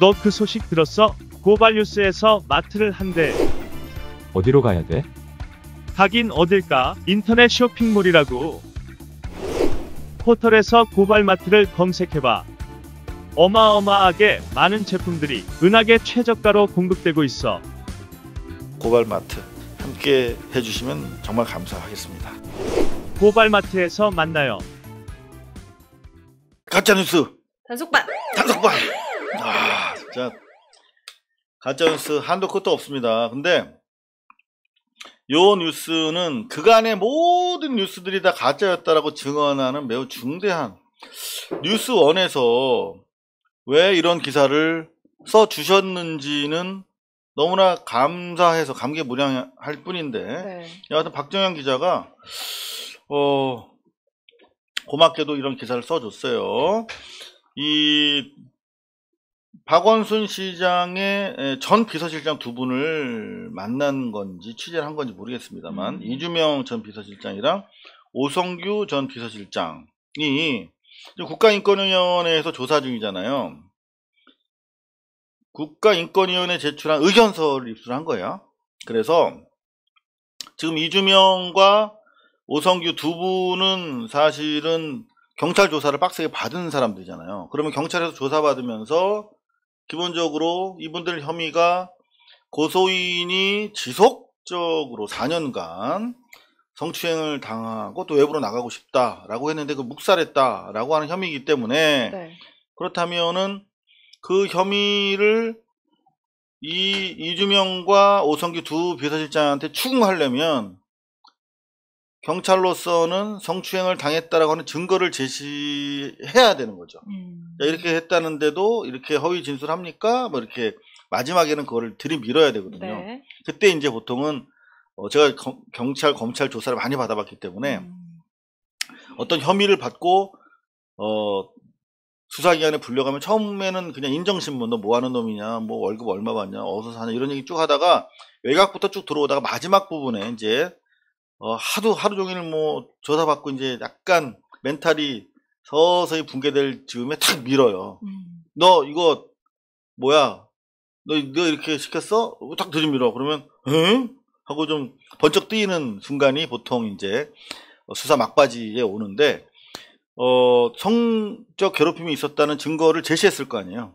너 그 소식 들었어? 고발뉴스에서 마트를 한대. 어디로 가야 돼? 가긴 어딜까? 인터넷 쇼핑몰이라고. 포털에서 고발마트를 검색해봐. 어마어마하게 많은 제품들이 은하계 최저가로 공급되고 있어. 고발마트 함께 해주시면 정말 감사하겠습니다. 고발마트에서 만나요. 가짜뉴스 단속반 단속반 아, 진짜 가짜뉴스 한도 끝도 없습니다. 근데 요 뉴스는 그간의 모든 뉴스들이 다 가짜였다라고 증언하는 매우 중대한 뉴스원에서 왜 이런 기사를 써 주셨는지는 너무나 감사해서 감개무량할 뿐인데 네. 여하튼 박정현 기자가 어 고맙게도 이런 기사를 써줬어요. 이 박원순 시장의 전 비서실장 두 분을 만난 건지 취재를 한 건지 모르겠습니다만 음. 이주명 전 비서실장이랑 오성규 전 비서실장이 국가인권위원회에서 조사 중이잖아요. 국가인권위원회 에 제출한 의견서를 입수한 를 거예요. 그래서 지금 이주명과 오성규 두 분은 사실은 경찰 조사를 빡세게 받은 사람들이잖아요. 그러면 경찰에서 조사받으면서 기본적으로 이분들 혐의가 고소인이 지속적으로 4년간 성추행을 당하고 또 외부로 나가고 싶다라고 했는데 그 묵살했다라고 하는 혐의이기 때문에 네. 그렇다면은 그 혐의를 이 이주명과 오성규 두 비서실장한테 추궁하려면 경찰로서는 성추행을 당했다라고 하는 증거를 제시해야 되는 거죠. 음. 이렇게 했다는데도 이렇게 허위 진술합니까? 뭐 이렇게 마지막에는 그거를 들이밀어야 되거든요. 네. 그때 이제 보통은 어, 제가 경찰 검찰 조사를 많이 받아봤기 때문에 음. 어떤 혐의를 받고 어, 수사기관에 불려가면 처음에는 그냥 인정신문 너 뭐하는 놈이냐 뭐 월급 얼마 받냐 어디서 사냐 이런 얘기 쭉 하다가 외곽부터 쭉 들어오다가 마지막 부분에 이제 어, 하도 하루 종일 뭐 조사받고 이제 약간 멘탈이 서서히 붕괴될 즈음에 탁 밀어요. 음. 너 이거 뭐야? 너, 너 이렇게 시켰어? 딱 들이밀어. 그러면 응? 하고 좀 번쩍 뛰는 순간이 보통 이제 수사 막바지에 오는데 어, 성적 괴롭힘이 있었다는 증거를 제시했을 거 아니에요.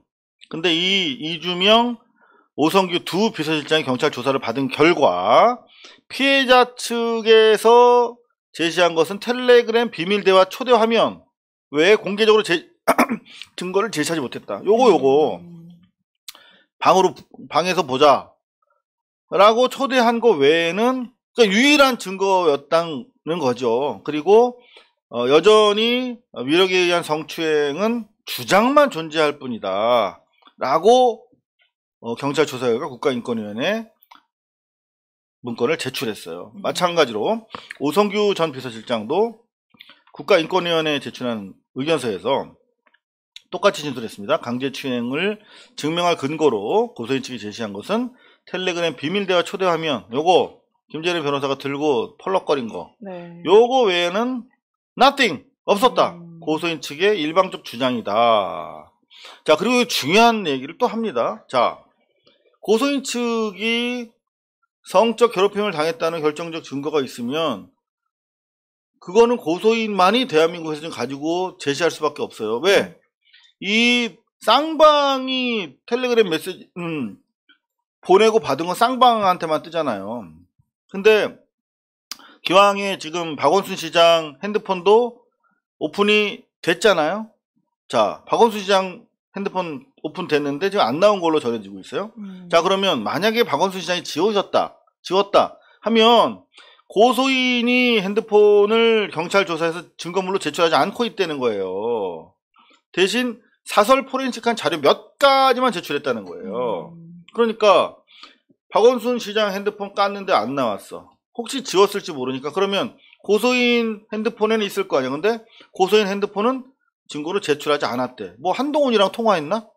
근데 이 이주명, 오성규 두 비서실장이 경찰 조사를 받은 결과 피해자 측에서 제시한 것은 텔레그램 비밀 대화 초대 화면 외에 공개적으로 제, 증거를 제시하지 못했다. 요거 요거 음. 방으로 방에서 보자라고 초대한 거 외에는 그러니까 유일한 증거였다는 거죠. 그리고 어, 여전히 위력에 의한 성추행은 주장만 존재할 뿐이다. 라고 어, 경찰 조사위가 국가인권위원회 에 문건을 제출했어요. 음. 마찬가지로 오성규 전 비서실장도 국가인권위원회에 제출한 의견서에서 똑같이 진술했습니다. 강제 추행을 증명할 근거로 고소인 측이 제시한 것은 텔레그램 비밀대화 초대 화면 요거 김재래 변호사가 들고 펄럭거린 거 네. 요거 외에는 nothing 없었다 음. 고소인 측의 일방적 주장이다 자 그리고 중요한 얘기를 또 합니다 자 고소인 측이 성적 괴롭힘을 당했다는 결정적 증거가 있으면 그거는 고소인만이 대한민국에서 가지고 제시할 수밖에 없어요. 왜? 네. 이 쌍방이 텔레그램 메시지 음, 보내고 받은 건 쌍방한테만 뜨잖아요. 근데 기왕에 지금 박원순 시장 핸드폰도 오픈이 됐잖아요. 자, 박원순 시장 핸드폰 오픈됐는데 지금 안 나온 걸로 전해지고 있어요. 음. 자 그러면 만약에 박원순 시장이 지워졌다, 지웠다 하면 고소인이 핸드폰을 경찰 조사해서 증거물로 제출하지 않고 있다는 거예요. 대신 사설 포렌식한 자료 몇 가지만 제출했다는 거예요. 음. 그러니까 박원순 시장 핸드폰 깠는데 안 나왔어. 혹시 지웠을지 모르니까 그러면 고소인 핸드폰에는 있을 거 아니야. 근데 고소인 핸드폰은 증거를 제출하지 않았대. 뭐 한동훈이랑 통화했나?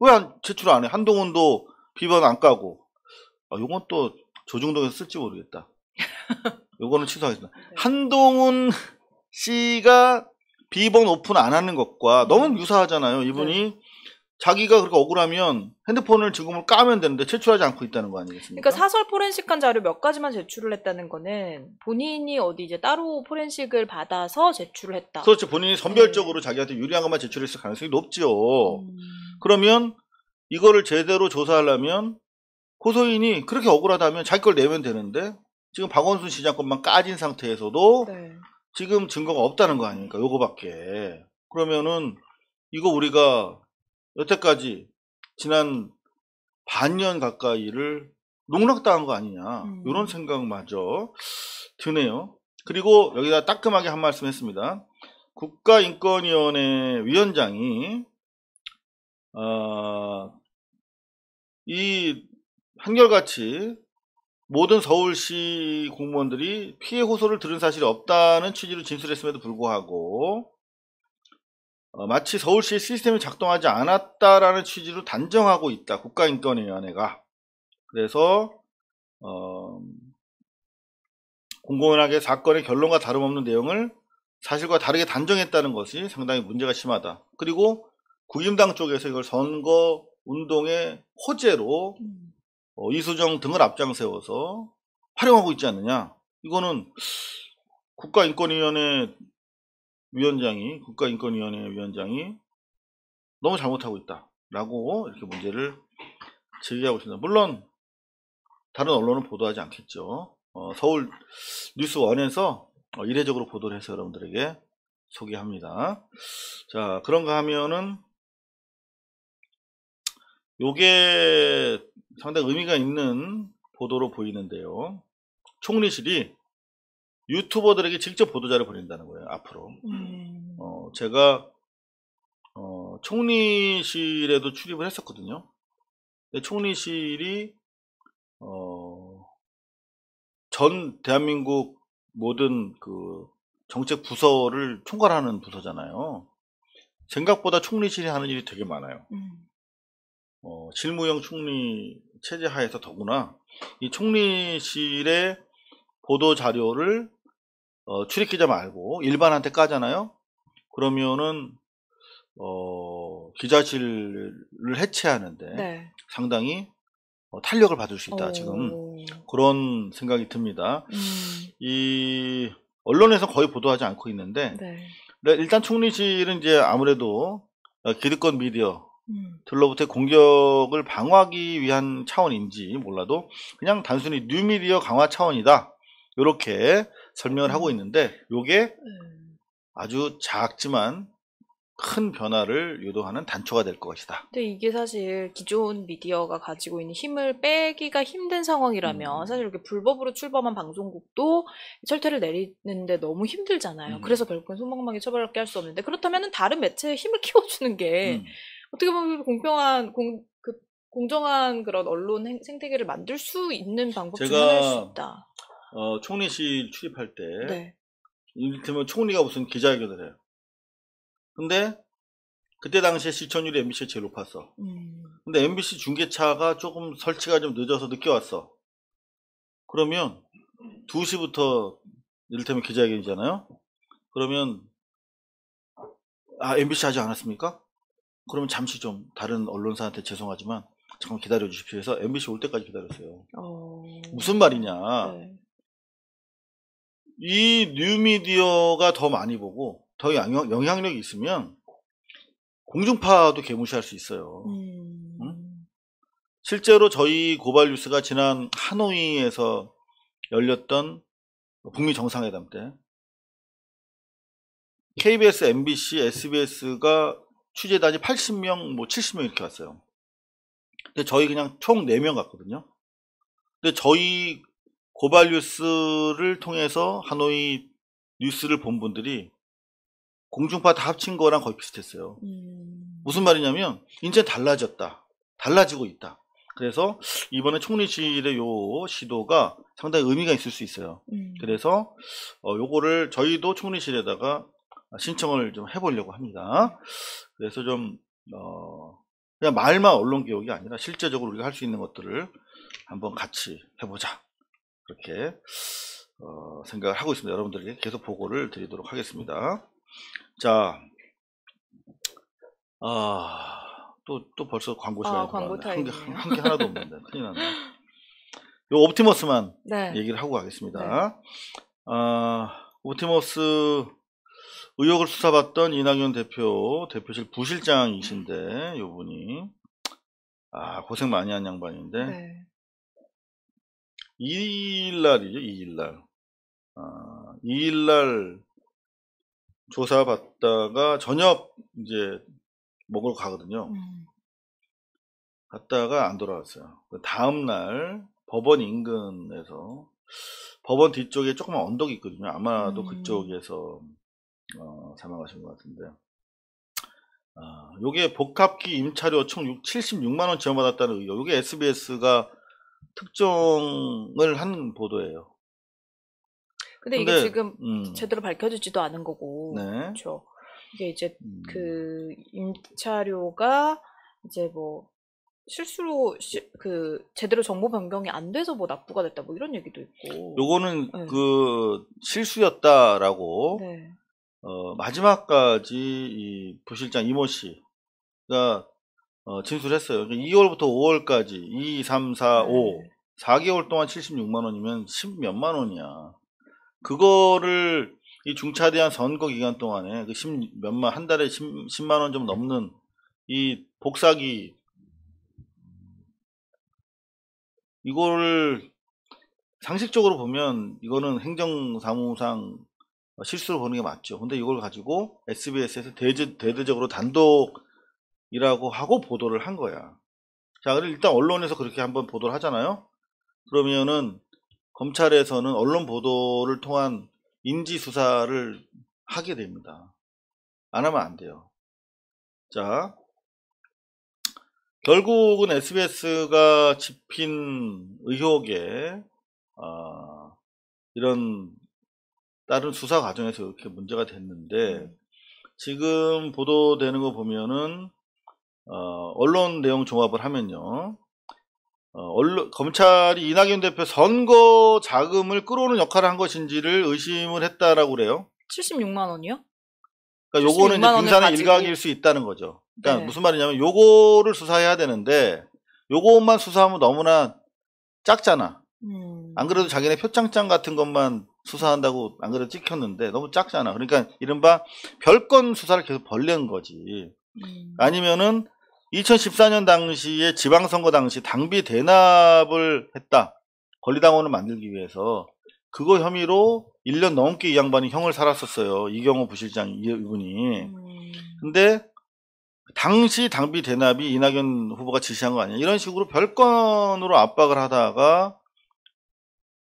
왜 안, 제출 안 해? 한동훈도 비번 안 까고. 아, 요건 또 조중동에서 쓸지 모르겠다. 요거는 취소하겠습니다. 네. 한동훈 씨가 비번 오픈 안 하는 것과 너무 네. 유사하잖아요. 이분이 네. 자기가 그렇게 억울하면 핸드폰을 지금을 까면 되는데 제출하지 않고 있다는 거 아니겠습니까? 그러니까 사설 포렌식한 자료 몇 가지만 제출을 했다는 거는 본인이 어디 이제 따로 포렌식을 받아서 제출을 했다. 그렇죠. 본인이 네. 선별적으로 네. 자기한테 유리한 것만 제출했을 가능성이 높지요. 음. 그러면 이거를 제대로 조사하려면 고소인이 그렇게 억울하다면 자기 걸 내면 되는데 지금 박원순 시장 것만 까진 상태에서도 네. 지금 증거가 없다는 거 아닙니까? 요거밖에. 그러면은 이거 우리가 여태까지 지난 반년 가까이를 농락당한 거 아니냐 음. 이런 생각마저 드네요. 그리고 여기다 따끔하게 한 말씀 했습니다. 국가인권위원회 위원장이 어, 이 한결같이 모든 서울시 공무원들이 피해 호소를 들은 사실이 없다는 취지로 진술했음에도 불구하고 어, 마치 서울시 시스템이 작동하지 않았다라는 취지로 단정하고 있다. 국가인권위원회가. 그래서 어, 공공연하게 사건의 결론과 다름없는 내용을 사실과 다르게 단정했다는 것이 상당히 문제가 심하다. 그리고 국임당 쪽에서 이걸 선거 운동의 호재로 어, 이수정 등을 앞장세워서 활용하고 있지 않느냐. 이거는 국가인권위원회 위원장이 국가인권위원회 위원장이 너무 잘못하고 있다라고 이렇게 문제를 제기하고 있습니다. 물론 다른 언론은 보도하지 않겠죠. 어, 서울 뉴스원에서 어, 이례적으로 보도를 해서 여러분들에게 소개합니다. 자, 그런가 하면은 요게 상당히 의미가 있는 보도로 보이는데요. 총리실이 유튜버들에게 직접 보도자를 보낸다는 거예요. 앞으로. 음. 네. 어, 제가 어, 총리실에도 출입을 했었거든요. 근데 총리실이 어, 전 대한민국 모든 그 정책 부서를 총괄하는 부서잖아요. 생각보다 총리실이 하는 일이 되게 많아요. 음. 어, 실무형 총리 체제 하에서 더구나 이 총리실의 보도 자료를 어, 출입기자 말고 일반한테 까잖아요. 그러면은 어, 기자실을 해체하는데 네. 상당히 어, 탄력을 받을 수 있다 오. 지금 그런 생각이 듭니다. 음. 이 언론에서 거의 보도하지 않고 있는데 네. 일단 총리실은 이제 아무래도 어, 기득권 미디어 들로부터 음. 공격을 방어하기 위한 차원인지 몰라도 그냥 단순히 뉴미디어 강화 차원이다 이렇게 설명을 하고 있는데 요게 네. 아주 작지만 큰 변화를 유도하는 단초가 될 것이다. 근데 이게 사실 기존 미디어가 가지고 있는 힘을 빼기가 힘든 상황이라면 음. 사실 이렇게 불법으로 출범한 방송국도 철퇴를 내리는데 너무 힘들잖아요. 음. 그래서 결국은 손방망이 처벌밖에 할수 없는데 그렇다면 다른 매체에 힘을 키워주는 게 음. 어떻게 보면 공평한 공, 그, 공정한 그런 언론 생태계를 만들 수 있는 방법 중 하나일 수 있다. 어, 총리실 출입할 때 네. 이를테면 총리가 무슨 기자회견을 해요. 근데 그때 당시에 시청률이 MBC가 제일 높았어. 음. 근데 MBC 중계차가 조금 설치가 좀 늦어서 늦게 왔어. 그러면 2시부터 이를테면 기자회견이잖아요. 그러면 아 MBC 하지 않았습니까? 그러면 잠시 좀 다른 언론사한테 죄송하지만 잠깐 기다려 주십시오 해서 MBC 올 때까지 기다렸어요. 어... 무슨 말이냐. 네. 이 뉴미디어가 더 많이 보고 더 영향, 영향력이 있으면 공중파도 개무시할 수 있어요. 음... 응? 실제로 저희 고발 뉴스가 지난 하노이에서 열렸던 북미 정상회담 때 KBS, MBC, SBS가 취재단이 80명, 뭐 70명 이렇게 왔어요. 근데 저희 그냥 총 4명 갔거든요. 근데 저희 고발 뉴스를 통해서 하노이 뉴스를 본 분들이 공중파 다 합친 거랑 거의 비슷했어요. 음. 무슨 말이냐면 이제 달라졌다. 달라지고 있다. 그래서 이번에 총리실의 요 시도가 상당히 의미가 있을 수 있어요. 음. 그래서 어, 요거를 저희도 총리실에다가 신청을 좀 해보려고 합니다. 그래서 좀 어, 그냥 말만 언론 개혁이 아니라 실제적으로 우리가 할 수 있는 것들을 한번 같이 해보자. 이렇게 어, 생각을 하고 있습니다. 여러분들에게 계속 보고를 드리도록 하겠습니다. 자, 아, 또, 또 벌써 광고 아, 시간이 아, 광고 한 개, 한개 하나도 없는데. 큰일 났네. 요 옵티머스만 네. 얘기를 하고 가겠습니다. 네. 아, 옵티머스 의혹을 수사받던 이낙연 대표, 대표실 부실장이신데, 요 분이. 아, 고생 많이 한 양반인데. 네. 2일날이죠. 2일날. 아, 2일날 조사받다가 저녁 이제 먹으러 가거든요. 음. 갔다가 안 돌아왔어요. 그 다음날 법원 인근에서 법원 뒤쪽에 조금만 언덕이 있거든요. 아마도 음. 그쪽에서 어, 사망하신 것 같은데. 아, 요게 복합기 임차료 총 76, 76만 원 지원받았다는 의혹. 요게 SBS가 특정을한 보도예요. 근데, 근데 이게 지금 음. 제대로 밝혀지지도 않은 거고. 네. 그렇죠. 이게 이제 그 음. 그 임차료가 이제 뭐 실수로 시, 그 제대로 정보 변경이 안 돼서 뭐 납부가 됐다 뭐 이런 얘기도 있고. 요거는 네. 그 실수였다라고 네. 어, 마지막까지 이 부실장 이모 씨가 어, 진술했어요. 2월부터 그러니까 5월까지 2, 3, 4, 5 네. 4개월 동안 76만 원이면 10 몇만 원이야. 그거를 이중차 대한 선거 기간 동안에 그 10 몇만 한 달에 10, 10만 원 좀 넘는 이 복사기 이거를 상식적으로 보면 이거는 행정사무상 실수로 보는 게 맞죠. 근데 이걸 가지고 SBS에서 대대적으로 단독 이라고 하고 보도를 한 거야. 자, 그럼 일단 언론에서 그렇게 한번 보도를 하잖아요. 그러면은 검찰에서는 언론 보도를 통한 인지 수사를 하게 됩니다. 안 하면 안 돼요. 자, 결국은 SBS가 집힌 의혹에 어, 이런 다른 수사 과정에서 이렇게 문제가 됐는데 음. 지금 보도되는 거 보면은 어, 언론 내용 종합을 하면요. 어, 언론, 검찰이 이낙연 대표 선거 자금을 끌어오는 역할을 한 것인지를 의심을 했다라고 그래요. 76만 원이요? 그러니까 요거는 이제 빙산의 일각일 수 있다는 거죠. 그러니까 네. 무슨 말이냐면 요거를 수사해야 되는데 요것만 수사하면 너무나 작잖아. 음... 안 그래도 자기네 표창장 같은 것만 수사한다고 안 그래도 찍혔는데 너무 작잖아. 그러니까 이른바 별건 수사를 계속 벌리는 거지. 음... 아니면은 2014년 당시에 지방선거 당시 당비 대납을 했다. 권리당원을 만들기 위해서 그거 혐의로 1년 넘게 이 양반이 형을 살았었어요. 이경호 부실장 이분이. 음. 근데 당시 당비 대납이 이낙연 후보가 지시한 거 아니야. 이런 식으로 별건으로 압박을 하다가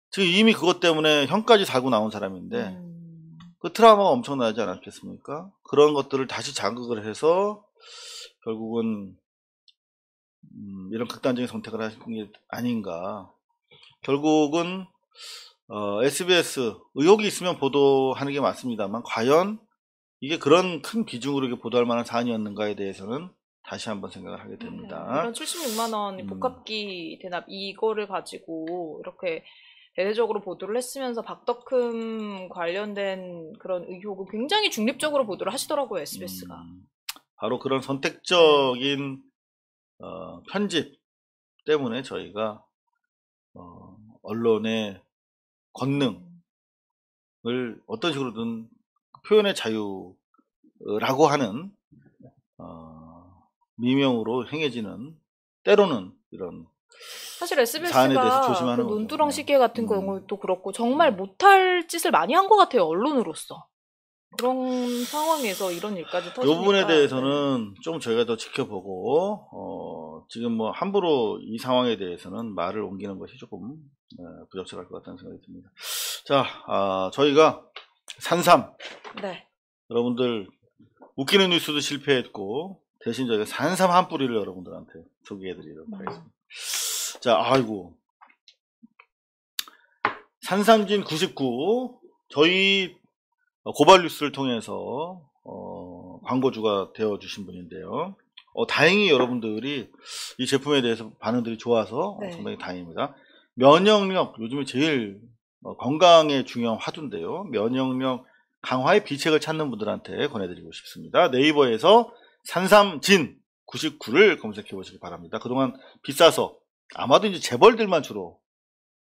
지금 이미 그것 때문에 형까지 살고 나온 사람인데 음. 그 트라우마가 엄청나지 않았겠습니까? 그런 것들을 다시 자극을 해서 결국은 음, 이런 극단적인 선택을 하신 게 아닌가. 결국은 어, SBS 의혹이 있으면 보도하는 게 맞습니다만 과연 이게 그런 큰기준으로 보도할 만한 사안이었는가에 대해서는 다시 한번 생각을 하게 음, 됩니다. 네. 음, 이런 76만 원 복합기 대납 이거를 가지고 이렇게 대대적으로 보도를 했으면서 박덕흠 관련된 그런 의혹을 굉장히 중립적으로 보도를 하시더라고요 SBS가. 음, 바로 그런 선택적인 어, 편집 때문에 저희가 어, 언론의 권능을 어떤 식으로든 표현의 자유라고 하는 어, 미명으로 행해지는 때로는 이런 사실 SBS가 그 논두렁 시계 같은 음. 경우도 그렇고 정말 못할 짓을 많이 한 것 같아요 언론으로서 그런 상황에서 이런 일까지 터지니까 이 부분에 대해서는 네. 좀 저희가 더 지켜보고 어, 지금 뭐 함부로 이 상황에 대해서는 말을 옮기는 것이 조금 네, 부적절할 것 같다는 생각이 듭니다. 자, 아, 저희가 산삼 네. 여러분들 웃기는 뉴스도 실패했고 대신 저희가 산삼 한 뿌리를 여러분들한테 소개해드리도록 음. 하겠습니다. 자, 아이고 산삼진 99 저희 어, 고발뉴스를 통해서 어, 광고주가 되어주신 분인데요. 어, 다행히 여러분들이 이 제품에 대해서 반응들이 좋아서 어, 네. 상당히 다행입니다. 면역력, 요즘에 제일 어, 건강에 중요한 화두인데요. 면역력 강화의 비책을 찾는 분들한테 권해드리고 싶습니다. 네이버에서 산삼진 99를 검색해 보시기 바랍니다. 그동안 비싸서 아마도 이제 재벌들만 주로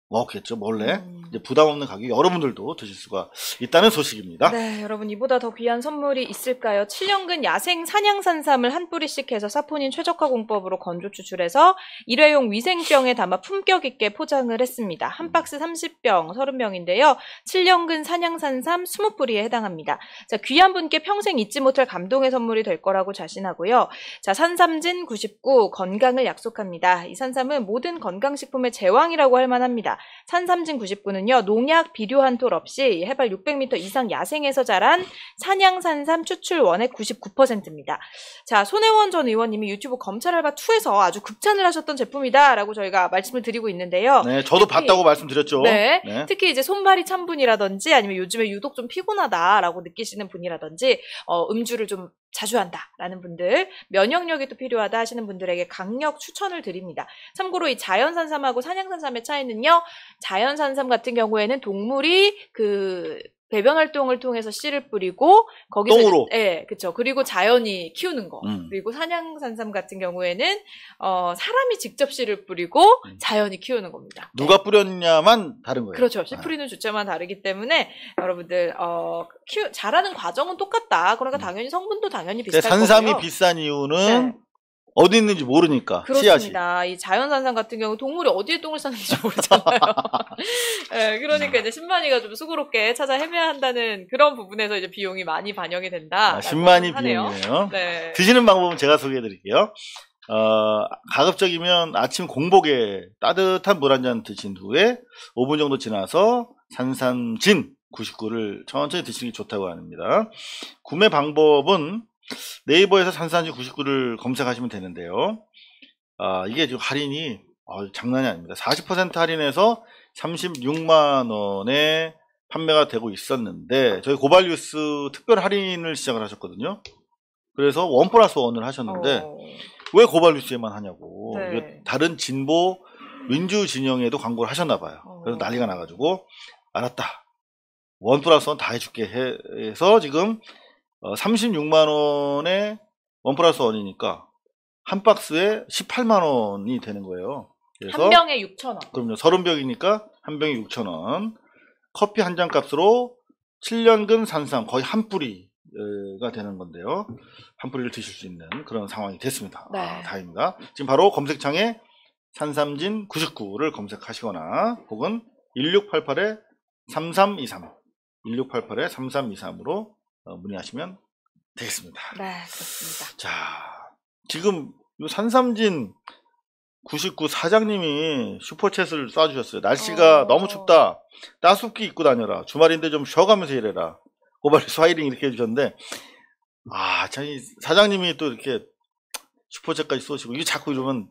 먹겠죠, 몰래. 음. 음. 이제 부담 없는 가격 여러분들도 드실 수가 있다는 소식입니다. 네, 여러분 이보다 더 귀한 선물이 있을까요? 7년근 야생 산양산삼을 한 뿌리씩 해서 사포닌 최적화 공법으로 건조 추출해서 일회용 위생병에 담아 품격 있게 포장을 했습니다. 한 박스 30병, 30병인데요. 7년근 산양산삼 20뿌리에 해당합니다. 자, 귀한 분께 평생 잊지 못할 감동의 선물이 될 거라고 자신하고요. 자, 산삼진 99 건강을 약속합니다. 이 산삼은 모든 건강식품의 제왕이라고 할 만합니다. 산삼진 99는 보면요. 농약 비료 한 톨 없이 해발 600m 이상 야생에서 자란 산양산삼 추출원의 99%입니다. 자, 손혜원 전 의원님이 유튜브 검찰 알바 2에서 아주 극찬을 하셨던 제품이다라고 저희가 말씀을 드리고 있는데요. 네, 저도 특히, 봤다고 말씀드렸죠. 네, 네, 특히 이제 손발이 찬 분이라든지 아니면 요즘에 유독 좀 피곤하다라고 느끼시는 분이라든지 어, 음주를 좀 자주 한다라는 분들, 면역력이 또 필요하다 하시는 분들에게 강력 추천을 드립니다. 참고로 이 자연산삼하고 산양산삼의 차이는요, 자연산삼 같은 경우에는 동물이 그 배변 활동을 통해서 씨를 뿌리고 거기서 똥으로. 예, 그렇죠. 그리고 자연이 키우는 거. 음. 그리고 산양산삼 같은 경우에는 어, 사람이 직접 씨를 뿌리고 음. 자연이 키우는 겁니다. 누가 네. 뿌렸냐만 다른 거예요. 그렇죠. 씨 아. 뿌리는 주체만 다르기 때문에 여러분들 어, 키우, 자라는 과정은 똑같다. 그러니까 음. 당연히 성분도 당연히 비슷할 산삼이 거고요. 산삼이 비싼 이유는 네. 어디 있는지 모르니까 그렇습니다. 씨앗이. 이 자연산상 같은 경우 동물이 어디에 똥을 싸는지 모르잖아요. 네, 그러니까 이제 신만이가 좀 수고롭게 찾아 헤매야 한다는 그런 부분에서 이제 비용이 많이 반영이 된다. 아, 신만이 비용이에요 네. 드시는 방법은 제가 소개해드릴게요. 어, 가급적이면 아침 공복에 따뜻한 물 한 잔 드신 후에 5분 정도 지나서 산산진 99를 천천히 드시는 게 좋다고 합니다. 구매 방법은 네이버에서 산산지 99를 검색하시면 되는데요. 아, 이게 지금 할인이 아, 장난이 아닙니다. 40% 할인해서 36만 원에 판매가 되고 있었는데 저희 고발뉴스 특별 할인을 시작을 하셨거든요. 그래서 원 플러스 원을 하셨는데 어... 왜 고발뉴스에만 하냐고 네. 다른 진보 민주 진영에도 광고를 하셨나 봐요. 어... 그래서 난리가 나가지고 알았다. 원 플러스 원 다 해줄게 해서 지금 36만 어, 원에 원 플러스 원이니까 한 박스에 18만 원이 되는 거예요. 그래서 한 병에 6천 원. 그럼요. 30병이니까 한 병에 6천 원. 커피 한 잔 값으로 7년근 산삼 거의 한 뿌리가 되는 건데요. 한 뿌리를 드실 수 있는 그런 상황이 됐습니다. 아, 네. 아, 다행입니다. 지금 바로 검색창에 산삼진 99를 검색하시거나 혹은 1 6 8 8 3323 1688에 3323으로 어, 문의하시면 되겠습니다. 네, 그렇습니다. 자, 지금 이 산삼진 99 사장님이 슈퍼챗을 쏴주셨어요. 날씨가 어... 너무 춥다. 따숩기 입고 다녀라. 주말인데 좀 쉬어가면서 일해라. 고발리 스와이링 이렇게 해주셨는데, 아, 참, 사장님이 또 이렇게 슈퍼챗까지 쏘시고, 이거 자꾸 이러면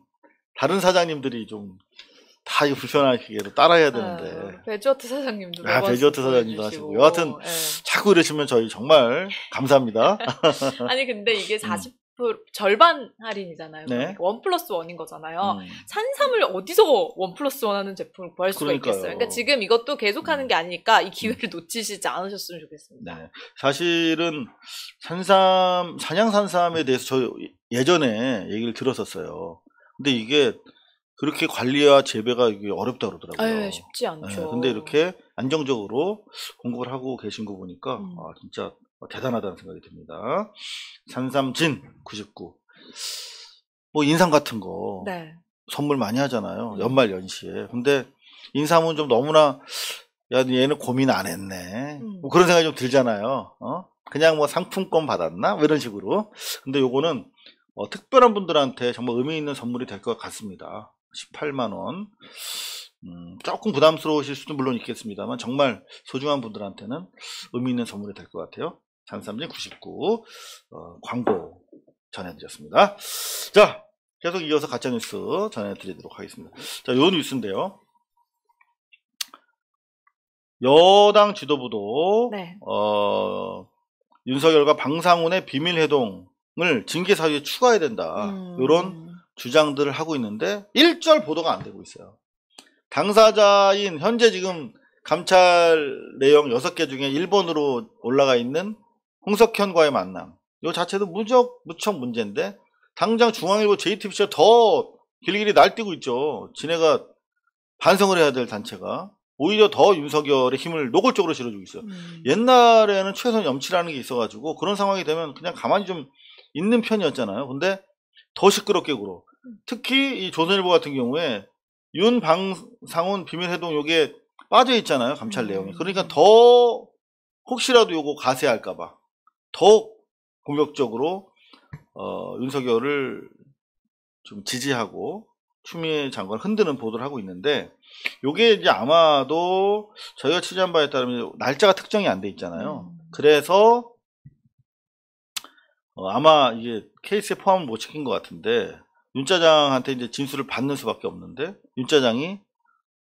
다른 사장님들이 좀다 이거 불편하게도 따라야 아, 되는데. 베지어트 사장님도. 아, 베지어트 사장님도 하시고. 여하튼, 네. 자꾸 이러시면 저희 정말 감사합니다. 아니, 근데 이게 40, 음. 절반 할인이잖아요. 네. 그러니까 원 플러스 원인 거잖아요. 음. 산삼을 어디서 원 플러스 원 하는 제품을 구할 수가 그러니까요. 있겠어요. 그러니까 지금 이것도 계속하는 음. 게 아니니까 이 기회를 놓치시지 않으셨으면 좋겠습니다. 네. 사실은 산삼 산양 산삼에 대해서 저 예전에 얘기를 들었었어요. 근데 이게 그렇게 관리와 재배가 이게 어렵다 그러더라고요. 아 쉽지 않죠. 네, 근데 이렇게 안정적으로 공급을 하고 계신 거 보니까 음. 아, 진짜 대단하다는 생각이 듭니다. 산삼진 99. 뭐 인삼 같은 거 네. 선물 많이 하잖아요. 음. 연말 연시에. 근데 인삼은 좀 너무나 야 얘는 고민 안 했네. 음. 뭐 그런 생각이 좀 들잖아요. 어? 그냥 뭐 상품권 받았나? 뭐 이런 식으로. 근데 요거는 어, 특별한 분들한테 정말 의미 있는 선물이 될 것 같습니다. 18만원 음, 조금 부담스러우실 수도 물론 있겠습니다만 정말 소중한 분들한테는 의미 있는 선물이 될 것 같아요 장삼진 99 어, 광고 전해드렸습니다 자 계속 이어서 가짜뉴스 전해드리도록 하겠습니다 자요 뉴스인데요 여당 지도부도 네. 어, 윤석열과 방상훈의 비밀 회동을 징계 사유에 추가해야 된다. 음. 이런 주장들을 하고 있는데 일절 보도가 안 되고 있어요. 당사자인 현재 지금 감찰 내용 6개 중에 1번으로 올라가 있는 홍석현과의 만남 이 자체도 무적, 무척 문제인데 당장 중앙일보 JTBC가 더 길길이 날뛰고 있죠. 지네가 반성을 해야 될 단체가 오히려 더 윤석열의 힘을 노골적으로 실어주고 있어요. 음. 옛날에는 최선 염치라는 게 있어가지고 그런 상황이 되면 그냥 가만히 좀 있는 편이었잖아요. 근데 더 시끄럽게 굴어. 음. 특히 이 조선일보 같은 경우에 윤방상훈 비밀해동 요게 빠져 있잖아요. 감찰 내용이. 음. 그러니까 더 혹시라도 요거 가세할까봐 더 공격적으로 어, 윤석열을 좀 지지하고 추미애 장관 을 흔드는 보도를 하고 있는데 요게 이제 아마도 저희가 취재한 바에 따르면 날짜가 특정이 안 돼 있잖아요. 음. 그래서 어, 아마 이게 케이스에 포함을 못 시킨 것 같은데 윤짜장한테 이제 진술을 받는 수밖에 없는데 윤짜장이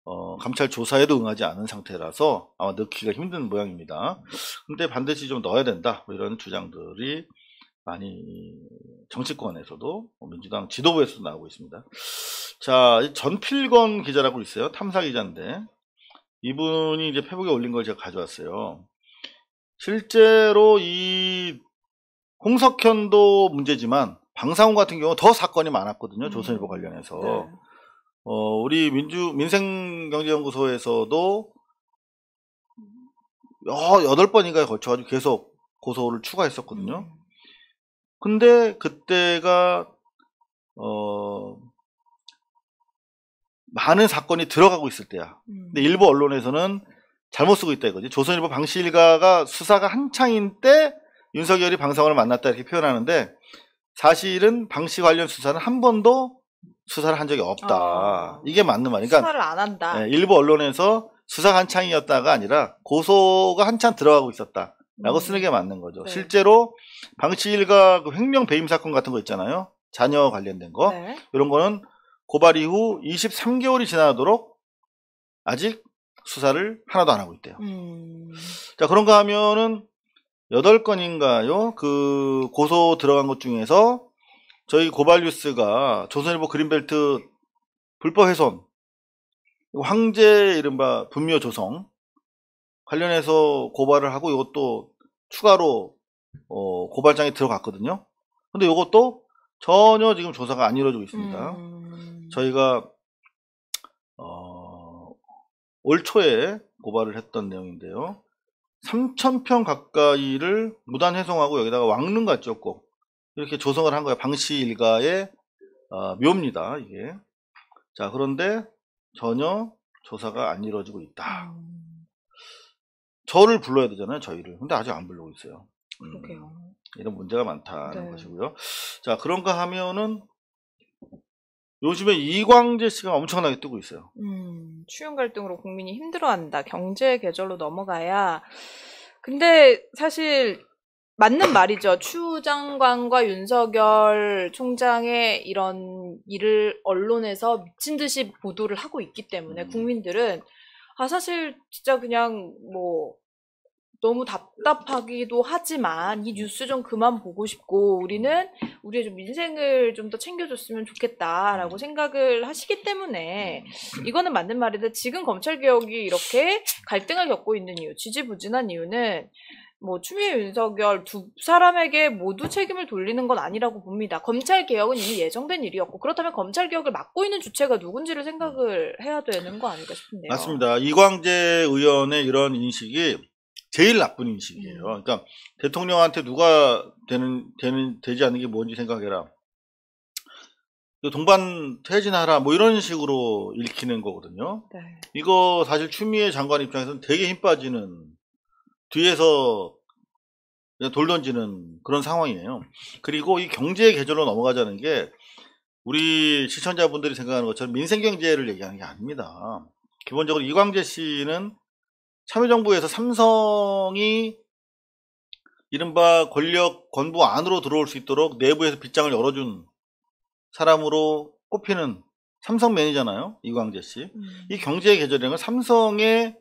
어, 감찰 조사에도 응하지 않은 상태라서 아마 넣기가 힘든 모양입니다. 근데 반드시 좀 넣어야 된다 뭐 이런 주장들이 많이 정치권에서도 뭐 민주당 지도부에서도 나오고 있습니다. 자 전필건 기자라고 있어요 탐사 기자인데 이분이 이제 페북에 올린 걸 제가 가져왔어요. 실제로 이 홍석현도 문제지만 방상훈 같은 경우 더 사건이 많았거든요. 음. 조선일보 관련해서. 네. 어, 우리 민주, 민생경제연구소에서도 여덟 번인가에 걸쳐가지고 계속 고소를 추가했었거든요. 음. 근데 그때가, 어, 많은 사건이 들어가고 있을 때야. 음. 근데 일부 언론에서는 잘못 쓰고 있다 이거지. 조선일보 방실가가 수사가 한창인 때 윤석열이 방상원을 만났다 이렇게 표현하는데 사실은 방씨 관련 수사는 한 번도 수사를 한 적이 없다. 아, 아. 이게 맞는 말이니까 그러니까 수사를 안 한다. 네, 일부 언론에서 수사 한창이었다가 아니라 고소가 한창 들어가고 있었다. 라고 음. 쓰는 게 맞는 거죠. 네. 실제로 방치 일가 그 횡령 배임 사건 같은 거 있잖아요. 자녀 관련된 거. 네. 이런 거는 고발 이후 23개월이 지나도록 아직 수사를 하나도 안 하고 있대요. 음. 자, 그런가 하면은 8건인가요? 그 고소 들어간 것 중에서 저희 고발뉴스가 조선일보 그린벨트 불법 훼손 황제 이른바 분묘 조성 관련해서 고발을 하고 이것도 추가로 어, 고발장에 들어갔거든요. 근데 이것도 전혀 지금 조사가 안 이루어지고 있습니다. 음... 저희가 어, 올 초에 고발을 했던 내용인데요. 3,000평 가까이를 무단 해송하고 여기다가 왕릉가 쪘고 이렇게 조성을 한 거예요. 방시 일가의 어, 묘입니다. 이게. 자, 그런데 전혀 조사가 안 이루어지고 있다. 저를 불러야 되잖아요, 저희를. 근데 아직 안 부르고 있어요. 음, 이런 문제가 많다는 네. 것이고요. 자, 그런가 하면은 요즘에 이광재 씨가 엄청나게 뜨고 있어요. 음, 추운 갈등으로 국민이 힘들어한다. 경제 계절로 넘어가야. 근데 사실 맞는 말이죠. 추 장관과 윤석열 총장의 이런 일을 언론에서 미친 듯이 보도를 하고 있기 때문에 음. 국민들은 아 사실 진짜 그냥 뭐 너무 답답하기도 하지만 이 뉴스 좀 그만 보고 싶고 우리는 우리의 좀 인생을 좀 더 챙겨줬으면 좋겠다라고 생각을 하시기 때문에 이거는 맞는 말인데 지금 검찰 개혁이 이렇게 갈등을 겪고 있는 이유, 지지부진한 이유는 뭐 추미애 윤석열 두 사람에게 모두 책임을 돌리는 건 아니라고 봅니다. 검찰 개혁은 이미 예정된 일이었고 그렇다면 검찰 개혁을 막고 있는 주체가 누군지를 생각을 해야 되는 거 아닐까 싶은데요. 맞습니다. 이광재 의원의 이런 인식이 제일 나쁜 인식이에요. 음. 그러니까 대통령한테 누가 되는, 되는, 되지 않는 게 뭔지 생각해라. 동반 퇴진하라 뭐 이런 식으로 읽히는 거거든요. 네. 이거 사실 추미애 장관 입장에서는 되게 힘 빠지는 뒤에서 돌 던지는 그런 상황이에요. 그리고 이 경제 계절로 넘어가자는 게 우리 시청자분들이 생각하는 것처럼 민생 경제를 얘기하는 게 아닙니다. 기본적으로 이광재 씨는 참여정부에서 삼성이 이른바 권력 권부 안으로 들어올 수 있도록 내부에서 빗장을 열어준 사람으로 꼽히는 삼성 매니저잖아요 이광재 씨. 음. 이 경제의 계절이라는 건 삼성의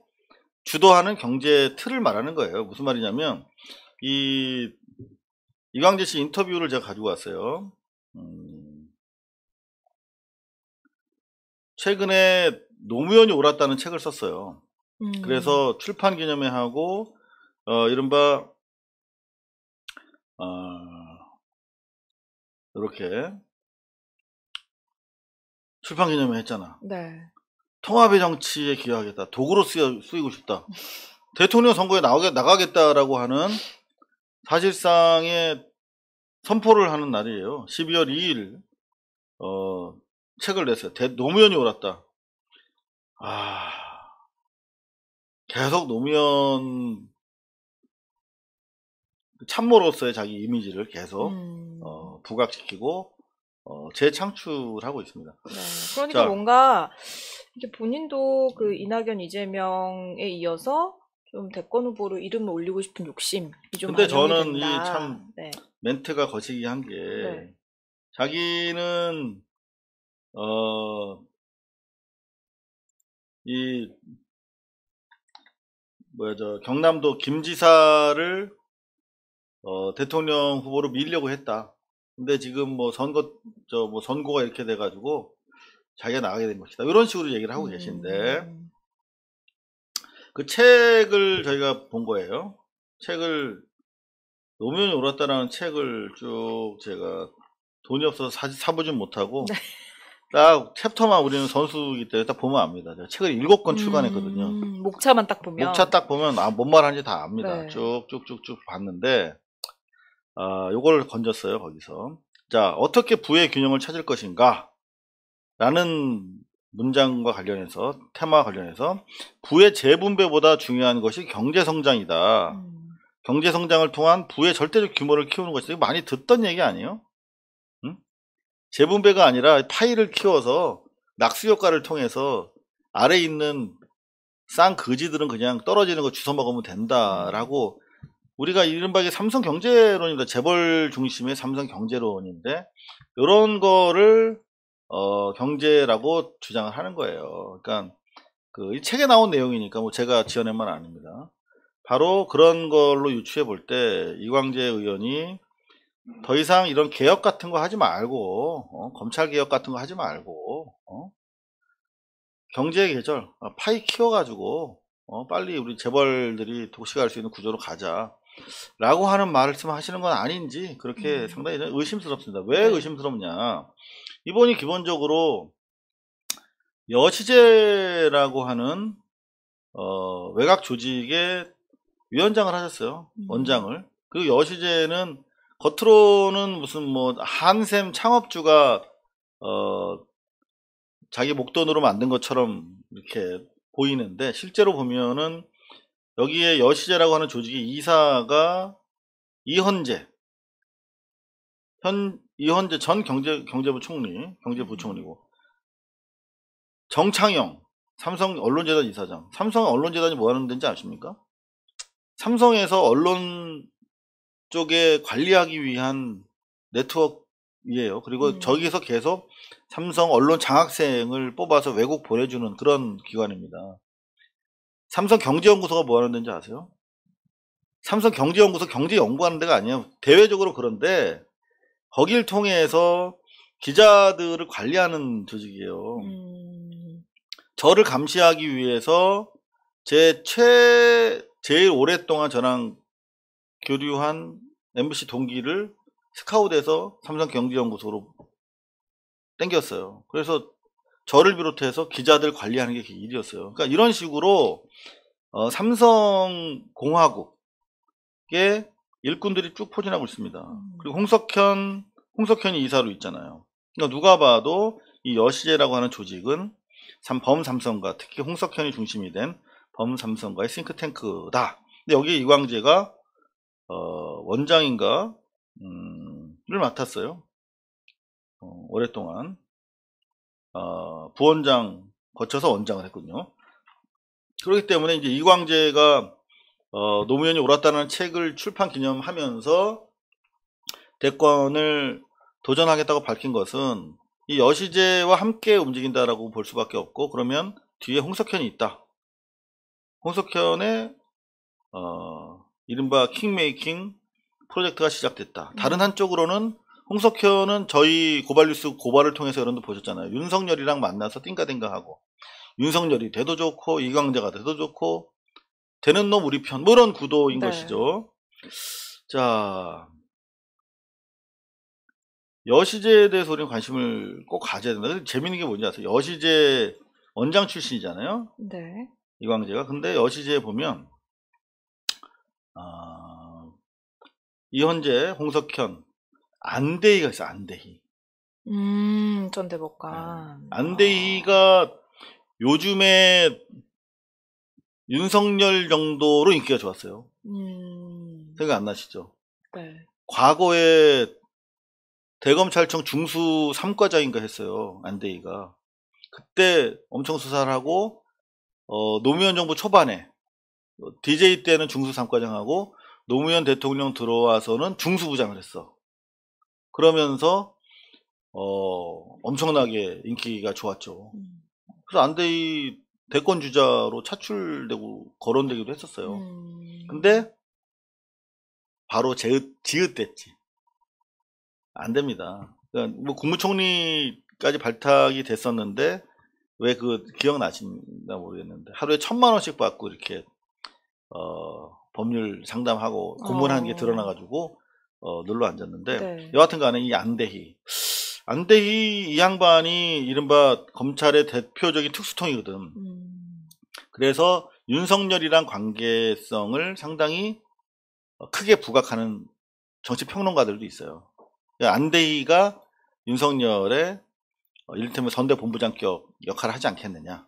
주도하는 경제 틀을 말하는 거예요. 무슨 말이냐면 이 이광재 씨 인터뷰를 제가 가지고 왔어요. 음, 최근에 노무현이 옳았다는 책을 썼어요. 그래서 음. 출판 기념회하고 어, 이른바 어, 아, 이렇게 출판 기념회 했잖아. 네. 통합의 정치에 기여하겠다. 도구로 쓰여, 쓰이고 싶다. 대통령 선거에 나오게, 나가겠다라고 하는 사실상의 선포를 하는 날이에요. 12월 2일 어, 책을 냈어요. 대, 노무현이 옳았다. 아 계속 노무현 참모로서의 자기 이미지를 계속 음. 어, 부각시키고 어, 재창출하고 있습니다. 네. 그러니까 자, 뭔가 이게 본인도 그 이낙연 이재명에 이어서 좀 대권 후보로 이름을 올리고 싶은 욕심그런데 저는 이참 네. 멘트가 거시기한 게 네. 자기는 어이 뭐야 저 경남도 김지사를 어, 대통령 후보로 밀려고 했다. 근데 지금 뭐 선거 저 뭐선거가 이렇게 돼가지고 자기가 나가게 된 것이다. 이런 식으로 얘기를 하고 음. 계신데 그 책을 저희가 본 거예요. 책을 노면이 옳았다라는 책을 쭉 제가 돈이 없어서 사, 사보진 못하고 네. 딱 챕터만 우리는 선수기 때문에 딱 보면 압니다. 제가 책을 일곱 권 음, 출간했거든요. 음, 목차만 딱 보면. 목차 딱 보면 아, 뭔 말하는지 다 압니다. 쭉쭉쭉쭉 네. 봤는데 아, 요거를 건졌어요, 거기서. 자, 어떻게 부의 균형을 찾을 것인가? 라는 문장과 관련해서 테마와 관련해서 부의 재분배보다 중요한 것이 경제 성장이다. 음. 경제 성장을 통한 부의 절대적 규모를 키우는 것이 많이 듣던 얘기 아니에요? 재분배가 아니라 파이를 키워서 낙수 효과를 통해서 아래 있는 싼 거지들은 그냥 떨어지는 거 주워 먹으면 된다라고 우리가 이른바 삼성 경제론입니다. 재벌 중심의 삼성 경제론인데 이런 거를 어, 경제라고 주장을 하는 거예요. 그러니까 그 책에 나온 내용이니까 뭐 제가 지어낸 건 아닙니다. 바로 그런 걸로 유추해 볼 때 이광재 의원이 더 이상 이런 개혁 같은 거 하지 말고 어? 검찰 개혁 같은 거 하지 말고 어? 경제 계절 어, 파이 키워가지고 어, 빨리 우리 재벌들이 도시할수 있는 구조로 가자 라고 하는 말씀하시는 건 아닌지 그렇게 음. 상당히 의심스럽습니다 왜 네. 의심스럽냐 이번이 기본적으로 여치제라고 하는 어, 외곽 조직의 위원장을 하셨어요 음. 원장을 그리고 여시제는 겉으로는 무슨 뭐 한샘 창업주가 어 자기 목돈으로 만든 것처럼 이렇게 보이는데 실제로 보면은 여기에 여시제라고 하는 조직의 이사가 이헌재 현 이헌재 전 경제 경제부 총리 경제부총리고 정창영 삼성 언론재단 이사장 삼성 언론재단이 뭐 하는 데인지 아십니까? 삼성에서 언론 쪽에 관리하기 위한 네트워크에요 그리고 음. 저기서 에 계속 삼성 언론 장학생을 뽑아서 외국 보내주는 그런 기관입니다. 삼성 경제연구소가 뭐 하는 데인지 아세요? 삼성 경제연구소 경제 연구하는 데가 아니에요. 대외적으로 그런데 거길 통해서 기자들을 관리하는 조직이에요. 음. 저를 감시하기 위해서 제 최, 제일 오랫동안 저랑 교류한 MBC 동기를 스카우트에서 삼성경제연구소로 땡겼어요. 그래서 저를 비롯해서 기자들 관리하는 게 일이었어요. 그러니까 이런 식으로 어, 삼성공화국의 일꾼들이 쭉 포진하고 있습니다. 음. 그리고 홍석현, 홍석현이 이사로 있잖아요. 그러니까 누가 봐도 이 여시제라고 하는 조직은 범삼성과 특히 홍석현이 중심이 된 범삼성과의 싱크탱크다. 근데 여기 이광재가 어, 원장인가를 맡았어요. 어, 오랫동안 어, 부원장 거쳐서 원장을 했군요. 그렇기 때문에 이제 이광재가 어, 노무현이 옳았다는 책을 출판 기념하면서 대권을 도전하겠다고 밝힌 것은 이 여시제와 함께 움직인다라고 볼 수밖에 없고 그러면 뒤에 홍석현이 있다. 홍석현의 어, 이른바 킹메이킹 프로젝트가 시작됐다. 음. 다른 한쪽으로는 홍석현은 저희 고발뉴스 고발을 통해서 여러분도 보셨잖아요. 윤석열이랑 만나서 띵가띵가하고 윤석열이 돼도 좋고 이광재가 돼도 좋고 되는 놈 우리 편뭐 이런 구도인 네. 것이죠. 자 여시제에 대해서 우리는 관심을 꼭 가져야 된다. 재밌는 게 뭔지 아세요? 여시제 원장 출신이잖아요. 네. 이광재가 근데 여시제에 보면 어, 이현재, 홍석현, 안대희가 있어 안대희. 음, 전대복과. 네. 아. 안대희가 아. 요즘에 윤석열 정도로 인기가 좋았어요. 음. 생각 안 나시죠? 네. 과거에 대검찰청 중수 3과장인가 했어요. 안대희가. 그때 엄청 수사를 하고 어, 노무현 정부 초반에 DJ 어, 때는 중수 3과장하고 노무현 대통령 들어와서는 중수 부장을 했어. 그러면서 어, 엄청나게 인기가 좋았죠. 음. 그래서 안대희 대권 주자로 차출되고 거론되기도 했었어요. 음. 근데 바로 제읒 지읒됐지. 안 됩니다. 그러니까 뭐 국무총리까지 발탁이 됐었는데 왜 그 기억나시나 모르겠는데 하루에 천만 원씩 받고 이렇게 어, 법률 상담하고 고문하는 어. 게 드러나가지고 어, 놀러 앉았는데 네. 여하튼 간에 이 안대희 안대희 이 양반이 이른바 검찰의 대표적인 특수통이거든 음. 그래서 윤석열이랑 관계성을 상당히 어, 크게 부각하는 정치 평론가들도 있어요 그 안대희가 윤석열의 어, 이를테면 선대 본부장격 역할을 하지 않겠느냐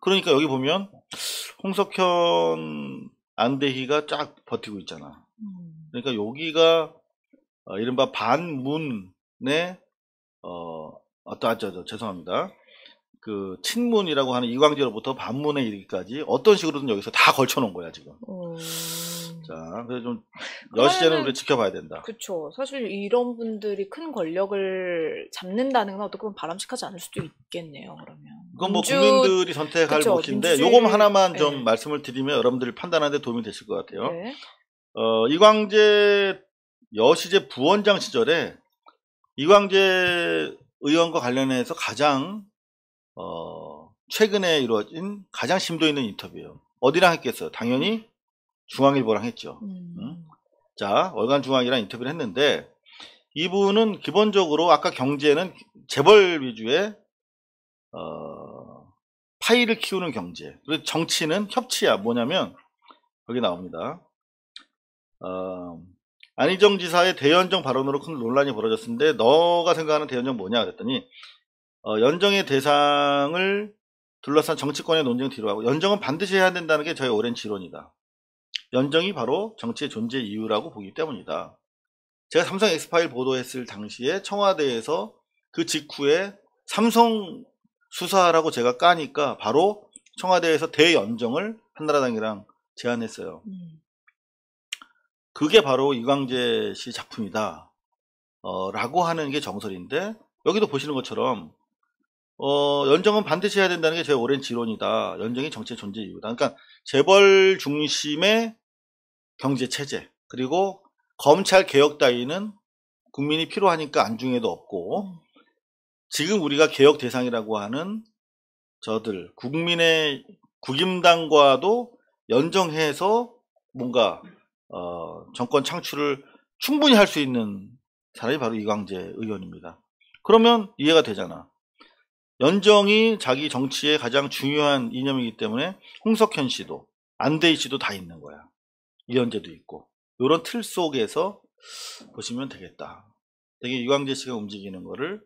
그러니까 여기 보면 홍석현 안대희가 쫙 버티고 있잖아. 음. 그러니까 여기가 어, 이른바 반문의 어, 어떤 아저 아, 죄송합니다. 그 친문이라고 하는 이광재로부터 반문에이르기까지 어떤 식으로든 여기서 다 걸쳐놓은 거야 지금. 오. 어. 맞 그래서 좀여시제는 우리 지켜봐야 된다. 그렇죠. 사실 이런 분들이 큰 권력을 잡는다는 건 어떻게 보면 바람직하지 않을 수도 있겠네요. 그러면 그건 뭐 민주... 국민들이 선택할 몫인데 민주주 요금 예. 하나만 좀 네. 말씀을 드리면 여러분들이 판단하는데 도움이 되실 것 같아요. 네. 어, 이광재 여시제 부원장 시절에 이광재 의원과 관련해서 가장 어, 최근에 이루어진 가장 심도 있는 인터뷰예요. 어디랑 했겠어요? 당연히 중앙일보랑 했죠. 음. 자, 월간 중앙이랑 인터뷰를 했는데 이분은 기본적으로 아까 경제는 재벌 위주의 어, 파이를 키우는 경제. 그리고 정치는 협치야. 뭐냐면 여기 나옵니다. 어, 안희정 지사의 대연정 발언으로 큰 논란이 벌어졌는데 너가 생각하는 대연정 뭐냐 그랬더니 어, 연정의 대상을 둘러싼 정치권의 논쟁 을 뒤로 하고 연정은 반드시 해야 된다는 게저의 오랜 지론이다. 연정이 바로 정치의 존재 이유라고 보기 때문이다. 제가 삼성 엑스파일 보도했을 당시에 청와대에서 그 직후에 삼성 수사라고 제가 까니까 바로 청와대에서 대연정을 한나라당이랑 제안했어요. 음. 그게 바로 이광재 씨 작품이다. 어, 라고 하는 게 정설인데, 여기도 보시는 것처럼, 어, 연정은 반드시 해야 된다는 게 제 오랜 지론이다. 연정이 정치의 존재 이유다. 그러니까 재벌 중심의 경제 체제 그리고 검찰 개혁 따위는 국민이 필요하니까 안중에도 없고 음. 지금 우리가 개혁 대상이라고 하는 저들 국민의 국임당과도 연정해서 뭔가 어, 정권 창출을 충분히 할 수 있는 사람이 바로 이광재 의원입니다. 그러면 이해가 되잖아. 연정이 자기 정치의 가장 중요한 이념이기 때문에 홍석현 씨도 안대희 씨도 다 있는 거야. 이현제도 있고 이런 틀 속에서 보시면 되겠다. 되게 유광재 씨가 움직이는 거를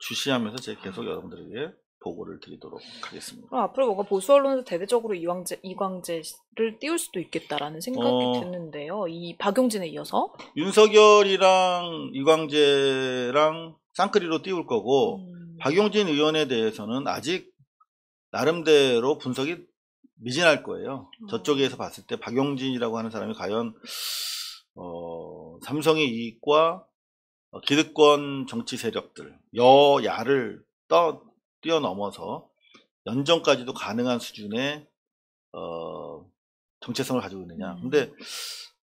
주시하면서 제가 계속 여러분들에게 보고를 드리도록 하겠습니다. 그럼 앞으로 뭔가 보수 언론에서 대대적으로 이광재, 이광재를 띄울 수도 있겠다라는 생각이 어, 드는데요. 이 박용진에 이어서 윤석열이랑 이광재랑 쌍크리로 띄울 거고 음. 박용진 의원에 대해서는 아직 나름대로 분석이 미진할 거예요. 어. 저쪽에서 봤을 때 박용진이라고 하는 사람이 과연 어, 삼성의 이익과 어, 기득권 정치 세력들 여야를 떠, 뛰어넘어서 연정까지도 가능한 수준의 어, 정체성을 가지고 있느냐. 음. 근데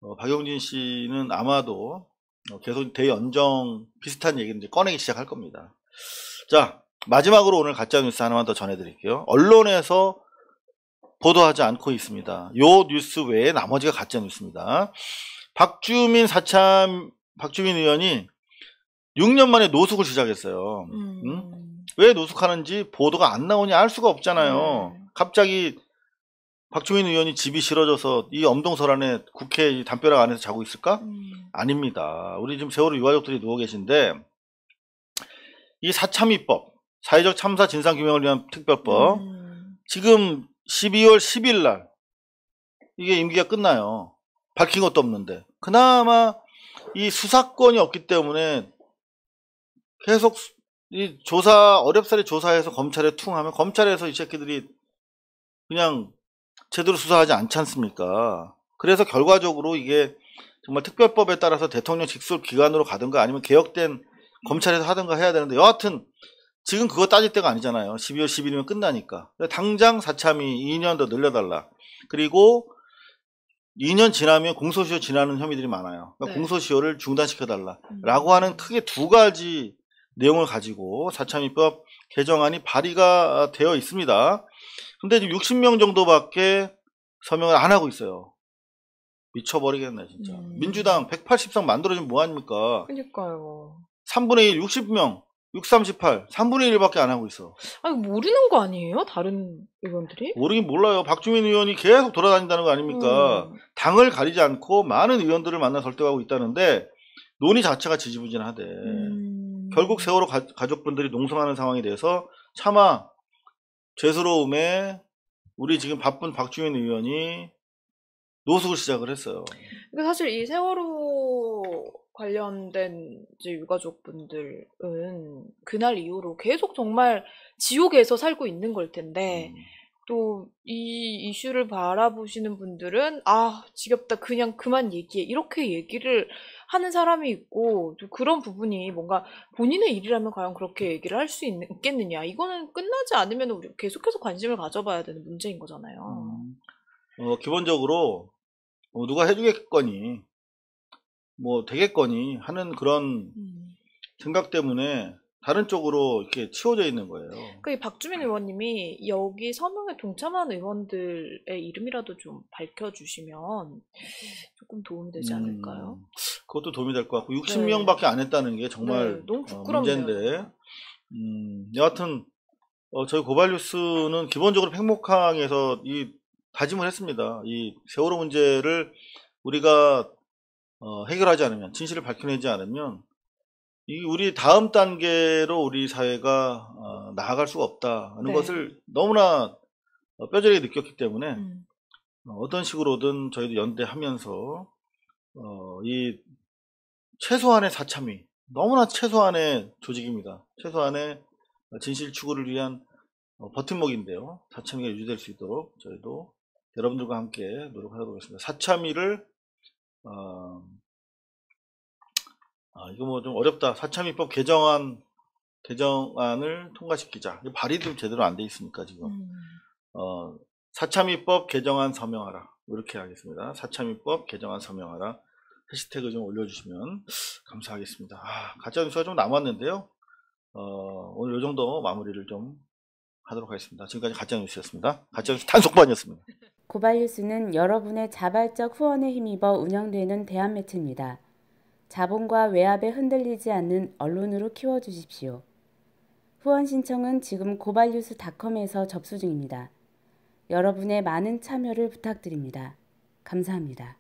어, 박용진 씨는 아마도 어, 계속 대연정 비슷한 얘기를 꺼내기 시작할 겁니다. 자 마지막으로 오늘 가짜뉴스 하나만 더 전해드릴게요. 언론에서 보도하지 않고 있습니다. 요 뉴스 외에 나머지가 가짜 뉴스입니다. 박주민 사참 박주민 의원이 6년 만에 노숙을 시작했어요. 음. 응? 왜 노숙하는지 보도가 안나오니알 수가 없잖아요. 음. 갑자기 박주민 의원이 집이 싫어져서 이 엄동설 안에 국회 담벼락 안에서 자고 있을까? 음. 아닙니다. 우리 지금 세월호 유가족들이 누워 계신데 이 사참위법, 사회적 참사 진상규명을 위한 특별법 음. 지금 12월 10일 날 이게 임기가 끝나요. 밝힌 것도 없는데 그나마 이 수사권이 없기 때문에 계속 이 조사 어렵사리 조사해서 검찰에 퉁하면 검찰에서 이 새끼들이 그냥 제대로 수사하지 않지 않습니까? 그래서 결과적으로 이게 정말 특별법에 따라서 대통령 직속 기관으로 가든가 아니면 개혁된 검찰에서 하든가 해야 되는데 여하튼 지금 그거 따질 때가 아니잖아요. 12월 10일이면 끝나니까. 당장 사참이 2년 더 늘려달라. 그리고 2년 지나면 공소시효 지나는 혐의들이 많아요. 그러니까 네. 공소시효를 중단시켜달라. 음. 라고 하는 크게 두 가지 내용을 가지고 사참위법 개정안이 발의가 되어 있습니다. 근데 지금 60명 정도밖에 서명을 안 하고 있어요. 미쳐버리겠네, 진짜. 음. 민주당 180석 만들어주면 뭐합니까? 그니까요. 3분의 1, 60명. 638 3분의 1밖에 안 하고 있어. 아니 모르는 거 아니에요? 다른 의원들이? 모르긴 몰라요. 박주민 의원이 계속 돌아다닌다는 거 아닙니까? 음. 당을 가리지 않고 많은 의원들을 만나 설득하고 있다는데 논의 자체가 지지부진하대. 음. 결국 세월호 가, 가족분들이 농성하는 상황에 대해서 차마 죄스러움에 우리 지금 바쁜 박주민 의원이 노숙을 시작을 했어요. 그러니까 사실 이 세월호 관련된 이제 유가족분들은 그날 이후로 계속 정말 지옥에서 살고 있는 걸 텐데, 음. 또이 이슈를 바라보시는 분들은 아 지겹다 그냥 그만 얘기해 이렇게 얘기를 하는 사람이 있고 또 그런 부분이 뭔가 본인의 일이라면 과연 그렇게 얘기를 할 수 있겠느냐 이거는 끝나지 않으면 우리 계속해서 관심을 가져봐야 되는 문제인 거잖아요. 음. 어, 기본적으로 어, 누가 해주겠거니 뭐 되겠거니 하는 그런 음. 생각 때문에 다른 쪽으로 이렇게 치워져 있는 거예요. 그 박주민 의원님이 여기 서명에 동참한 의원들의 이름이라도 좀 밝혀주시면 조금 도움이 되지 음, 않을까요? 음, 그것도 도움이 될 것 같고 60명밖에 네. 안 했다는 게 정말 네, 너무 어, 부끄럽네요. 문제인데 음, 네, 여하튼 어, 저희 고발뉴스는 기본적으로 팽목항에서 이 다짐을 했습니다. 이 세월호 문제를 우리가 어, 해결하지 않으면 진실을 밝혀내지 않으면 이 우리 다음 단계로 우리 사회가 어, 나아갈 수가 없다는 네. 것을 너무나 어, 뼈저리게 느꼈기 때문에 음. 어, 어떤 식으로든 저희도 연대하면서 어, 이 최소한의 사참위 너무나 최소한의 조직입니다. 최소한의 진실 추구를 위한 어, 버팀목인데요. 사참위가 유지될 수 있도록 저희도 여러분들과 함께 노력하도록 하겠습니다. 사참위를 어, 아, 이거 뭐 좀 어렵다. 사참위법 개정안 개정안을 통과시키자. 발의도 제대로 안 돼 있으니까 지금 음. 어, 사참위법 개정안 서명하라. 뭐 이렇게 하겠습니다. 사참위법 개정안 서명하라. 해시태그 좀 올려주시면 감사하겠습니다. 아, 가짜뉴스가 좀 남았는데요. 어, 오늘 요 정도 마무리를 좀 하도록 하겠습니다. 지금까지 가짜뉴스였습니다. 가짜뉴스 단속반이었습니다. 고발뉴스는 여러분의 자발적 후원에 힘입어 운영되는 대한매체입니다. 자본과 외압에 흔들리지 않는 언론으로 키워주십시오. 후원 신청은 지금 고발뉴스닷컴에서 접수 중입니다. 여러분의 많은 참여를 부탁드립니다. 감사합니다.